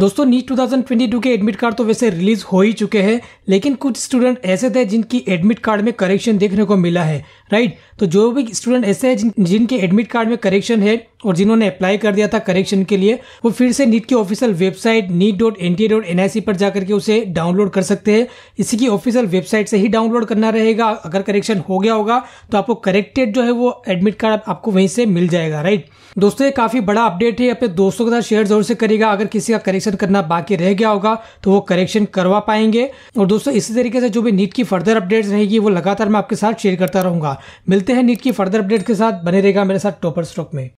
दोस्तों नीट 2022 के admit card तो वैसे रिलीज हो ही चुके हैं लेकिन कुछ स्टूडेंट ऐसे थे जिनकी एडमिट कार्ड में करेक्शन देखने को मिला है राइट तो जो भी स्टूडेंट ऐसे हैं जिन, जिनके एडमिट कार्ड में करेक्शन है और जिन्होंने अप्लाई कर दिया था करेक्शन के लिए वो फिर से नीट की official website NEET dot N T dot N I C पर जाकर के उसे डाउनलोड कर सकते हैं इसी की ऑफिशियल वेबसाइट से ही डाउनलोड करना रहेगा अगर करेक्शन हो गया होगा तो आपको करेक्टेड जो है वो एडमिट कार्ड आपको वहीं से मिल जाएगा राइट दोस्तों ये काफी बड़ा अपडेट है अपने दोस्तों के साथ शेयर जरूर से करेगा अगर किसी का करेक्शन करेक्शन करना बाकी रह गया होगा तो वो करेक्शन करवा पाएंगे और दोस्तों इसी तरीके से जो भी नीट की फर्दर अपडेट रहेगी वो लगातार मैं आपके साथ शेयर करता रहूंगा मिलते हैं नीट की फर्दर अपडेट के साथ बने रहेगा मेरे साथ टॉपर स्टॉक में